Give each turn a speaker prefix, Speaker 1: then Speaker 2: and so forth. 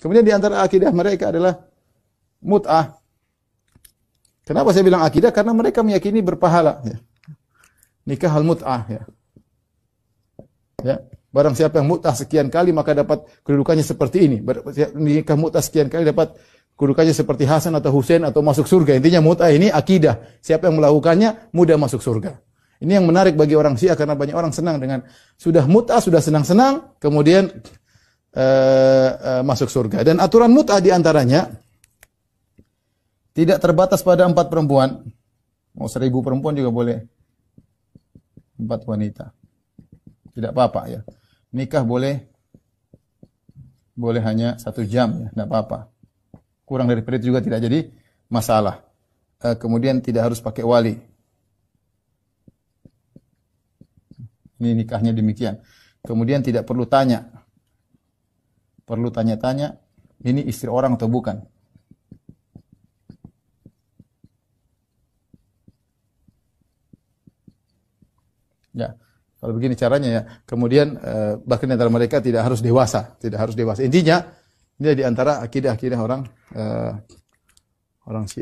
Speaker 1: Kemudian di antara akidah mereka adalah mut'ah. Kenapa saya bilang akidah? Karena mereka meyakini berpahala. Ya. Nikah hal mut'ah. Ya. ya. Barang siapa yang mut'ah sekian kali maka dapat kedudukannya seperti ini. Ya, nikah mut'ah sekian kali dapat kedudukannya seperti Hasan atau Husain atau masuk surga. Intinya mut'ah ini akidah. Siapa yang melakukannya mudah masuk surga. Ini yang menarik bagi orang Syiah karena banyak orang senang dengan sudah mut'ah, sudah senang-senang, kemudian uh, masuk surga. Dan aturan mut'ah diantaranya tidak terbatas pada empat perempuan. Mau seribu perempuan juga boleh. Empat wanita. Tidak apa-apa ya. Nikah boleh boleh hanya satu jam ya, tidak apa-apa. Kurang dari perit juga tidak jadi masalah. Uh, kemudian tidak harus pakai wali. Ini nikahnya demikian. Kemudian tidak perlu tanya perlu tanya-tanya ini istri orang atau bukan. Ya, kalau begini caranya ya. Kemudian eh, bahkan antara mereka tidak harus dewasa, tidak harus dewasa. Intinya ini di antara akidah-akidah orang eh, orang Syiah.